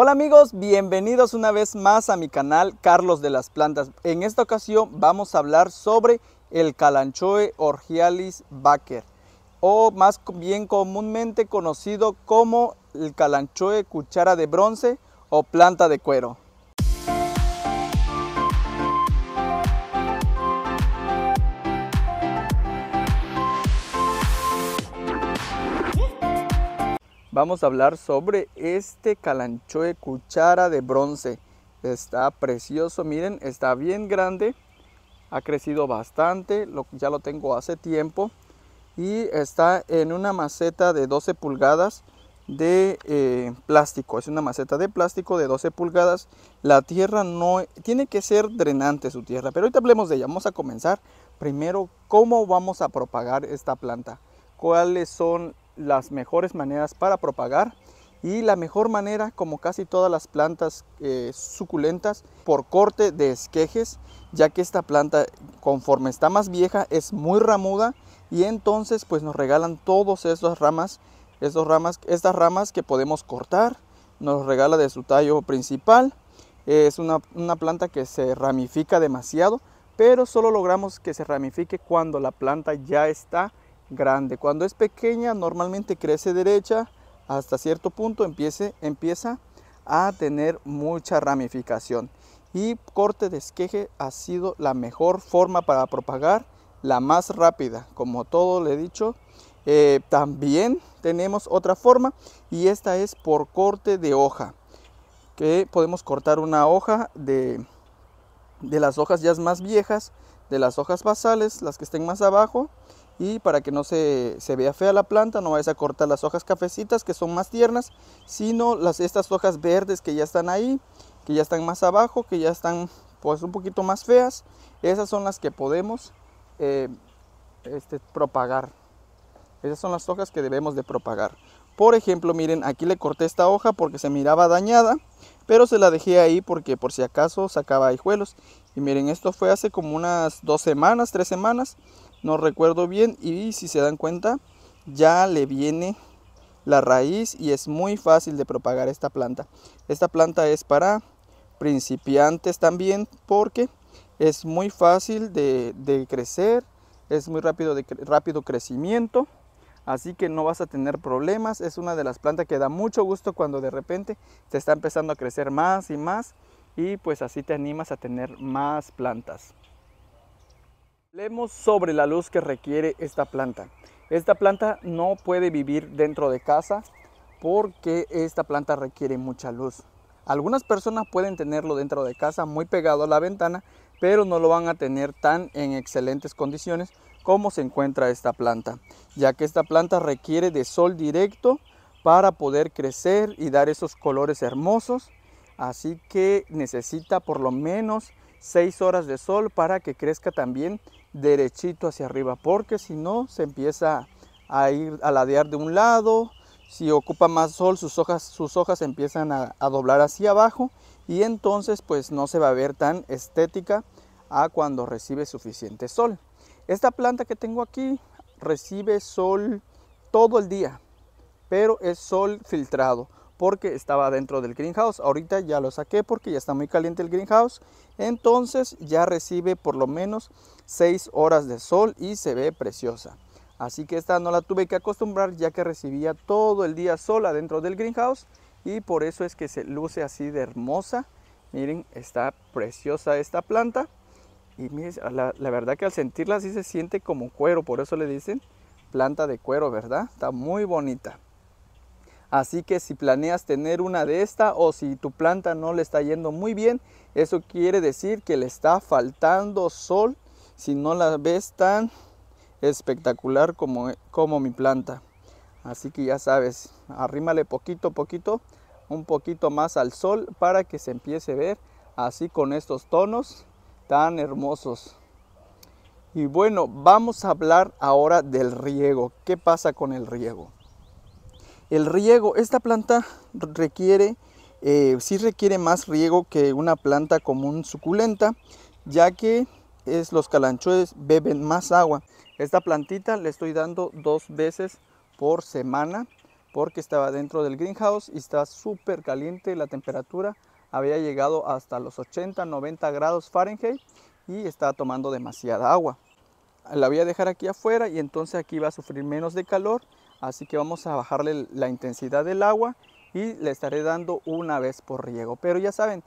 Hola amigos, bienvenidos una vez más a mi canal Carlos de las Plantas. En esta ocasión vamos a hablar sobre el Calanchoe orgialis baker o más bien comúnmente conocido como el Calanchoe cuchara de bronce o planta de cuero. vamos a hablar sobre este calanchoe cuchara de bronce. Está precioso, miren, está bien grande, ha crecido bastante, ya lo tengo hace tiempo y está en una maceta de 12 pulgadas de eh, plástico. Es una maceta de plástico de 12 pulgadas. La tierra no tiene que ser drenante su tierra, pero ahorita hablemos de ella. Vamos a comenzar primero cómo vamos a propagar esta planta. ¿Cuáles son las mejores maneras para propagar y la mejor manera, como casi todas las plantas eh, suculentas, por corte de esquejes, ya que esta planta conforme está más vieja es muy ramuda y entonces pues nos regalan todas estas ramas, ramas, estas ramas que podemos cortar, nos regala de su tallo principal, es una, una planta que se ramifica demasiado, pero solo logramos que se ramifique cuando la planta ya está grande. Cuando es pequeña normalmente crece derecha hasta cierto punto empieza a tener mucha ramificación. Y corte de esqueje ha sido la mejor forma para propagar, la más rápida, como todo le he dicho. Eh, también tenemos otra forma y esta es por corte de hoja. Que podemos cortar una hoja de, de las hojas ya más viejas, de las hojas basales, las que estén más abajo, y para que no se, vea fea la planta no vayas a cortar las hojas cafecitas que son más tiernas sino las, estas hojas verdes que ya están ahí que ya están más abajo que ya están pues un poquito más feas esas son las que podemos eh, este, propagar esas son las hojas que debemos de propagar por ejemplo miren aquí le corté esta hoja porque se miraba dañada pero se la dejé ahí porque por si acaso sacaba hijuelos y miren esto fue hace como unas dos semanas tres semanas no recuerdo bien y si se dan cuenta ya le viene la raíz y es muy fácil de propagar esta planta. Esta planta es para principiantes también porque es muy fácil de, crecer, es muy rápido, de, rápido crecimiento, así que no vas a tener problemas. Es una de las plantas que da mucho gusto cuando de repente se está empezando a crecer más y más y pues así te animas a tener más plantas. Hablemos sobre la luz que requiere esta planta. Esta planta no puede vivir dentro de casa porque esta planta requiere mucha luz. Algunas personas pueden tenerlo dentro de casa muy pegado a la ventana, pero no lo van a tener tan en excelentes condiciones como se encuentra esta planta, ya que esta planta requiere de sol directo para poder crecer y dar esos colores hermosos, así que necesita por lo menos 6 horas de sol para que crezca también derechito hacia arriba, porque si no se empieza a ir a ladear de un lado, si ocupa más sol sus hojas, sus hojas empiezan a, a doblar hacia abajo y entonces pues no se va a ver tan estética a cuando recibe suficiente sol. Esta planta que tengo aquí recibe sol todo el día, pero es sol filtrado porque estaba dentro del greenhouse. Ahorita ya lo saqué porque ya está muy caliente el greenhouse. Entonces ya recibe por lo menos 6 horas de sol y se ve preciosa. Así que esta no la tuve que acostumbrar ya que recibía todo el día sol adentro del greenhouse. Y por eso es que se luce así de hermosa. Miren, está preciosa esta planta. Y miren, la, verdad que al sentirla así se siente como cuero. Por eso le dicen planta de cuero, ¿verdad? Está muy bonita. Así que si planeas tener una de estas o si tu planta no le está yendo muy bien, eso quiere decir que le está faltando sol si no la ves tan espectacular como, como mi planta. Así que ya sabes, arrímale poquito a poquito, un poquito más al sol para que se empiece a ver así con estos tonos tan hermosos. Y bueno, vamos a hablar ahora del riego. ¿Qué pasa con el riego? El riego, esta planta requiere, eh, sí requiere más riego que una planta común suculenta, ya que es, los calanchoes beben más agua. Esta plantita le estoy dando dos veces por semana porque estaba dentro del greenhouse y está súper caliente la temperatura había llegado hasta los 80 90 grados Fahrenheit y está tomando demasiada agua la voy a dejar aquí afuera y entonces aquí va a sufrir menos de calor así que vamos a bajarle la intensidad del agua y le estaré dando una vez por riego pero ya saben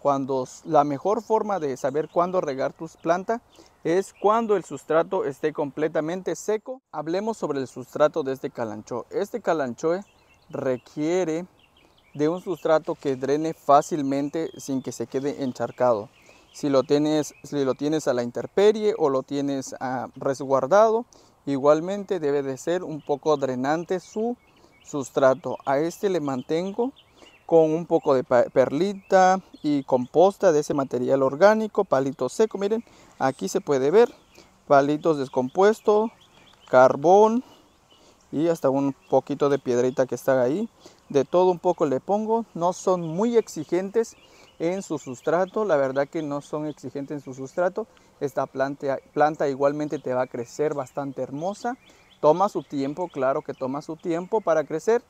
cuando la mejor forma de saber cuándo regar tus plantas es cuando el sustrato esté completamente seco hablemos sobre el sustrato de este calancho este calancho requiere de un sustrato que drene fácilmente sin que se quede encharcado si lo tienes, si lo tienes a la intemperie o lo tienes ah, resguardado, igualmente debe de ser un poco drenante su sustrato. A este le mantengo con un poco de perlita y composta de ese material orgánico, palito seco, miren, aquí se puede ver palitos descompuestos, carbón y hasta un poquito de piedrita que está ahí. De todo un poco le pongo, no son muy exigentes en su sustrato. La verdad que no son exigentes en su sustrato. Esta planta, planta igualmente te va a crecer bastante hermosa. Toma su tiempo, claro que toma su tiempo para crecer.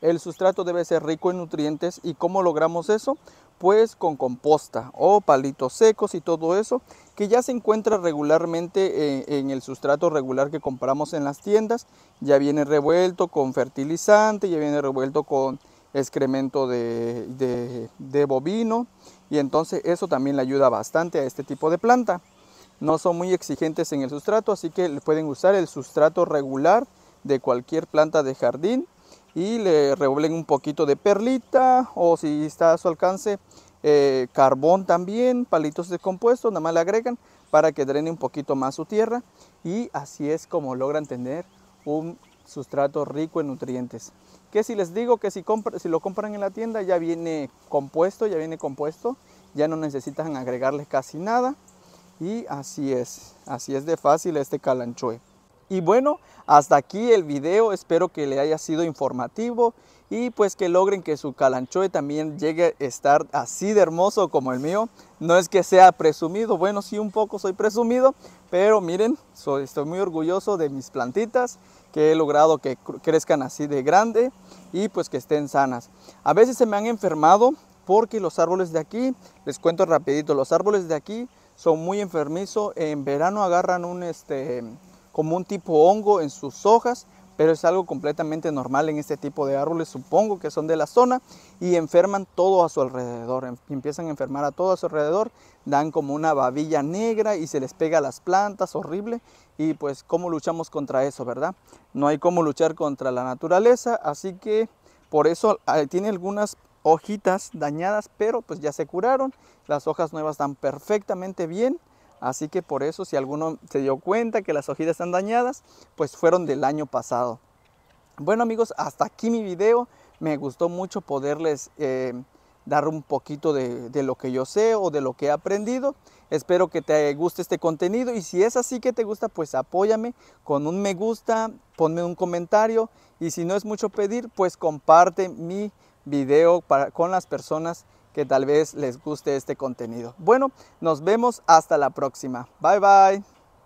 El sustrato debe ser rico en nutrientes y cómo logramos eso? Pues con composta o palitos secos y todo eso que ya se encuentra regularmente eh, en el sustrato regular que compramos en las tiendas. Ya viene revuelto con fertilizante, ya viene revuelto con excremento de, bovino y entonces eso también le ayuda bastante a este tipo de planta. No son muy exigentes en el sustrato, así que pueden usar el sustrato regular de cualquier planta de jardín y le revuelven un poquito de perlita o si está a su alcance eh, carbón también, palitos de compuesto nada más le agregan para que drene un poquito más su tierra y así es como logran tener un sustrato rico en nutrientes que si les digo que si, si lo compran en la tienda ya viene compuesto, ya viene compuesto, ya no necesitan agregarle casi nada. Y así es, así es de fácil este calanchoe. Y bueno, hasta aquí el video, espero que le haya sido informativo y pues que logren que su calanchoe también llegue a estar así de hermoso como el mío. No es que sea presumido, bueno sí un poco soy presumido, pero miren, soy, estoy muy orgulloso de mis plantitas que he logrado que crezcan así de grande y pues que estén sanas. A veces se me han enfermado porque los árboles de aquí, les cuento rapidito, los árboles de aquí son muy enfermizos, en verano agarran un este como un tipo hongo en sus hojas pero es algo completamente normal en este tipo de árboles, supongo que son de la zona y enferman todo a su alrededor, em, empiezan a enfermar a todo a su alrededor, dan como una babilla negra y se les pega a las plantas, horrible, y pues cómo luchamos contra eso, ¿verdad? No hay cómo luchar contra la naturaleza, así que por eso ah, tiene algunas hojitas dañadas, pero pues ya se curaron, las hojas nuevas están perfectamente bien Así que por eso si alguno se dio cuenta que las hojitas están dañadas, pues fueron del año pasado. Bueno amigos, hasta aquí mi video. Me gustó mucho poderles eh, dar un poquito de, lo que yo sé o de lo que he aprendido. Espero que te guste este contenido y si es así que te gusta, pues apóyame con un me gusta, ponme un comentario y si no es mucho pedir, pues comparte mi video con las personas que tal vez les guste este contenido. Bueno, nos vemos hasta la próxima. Bye bye.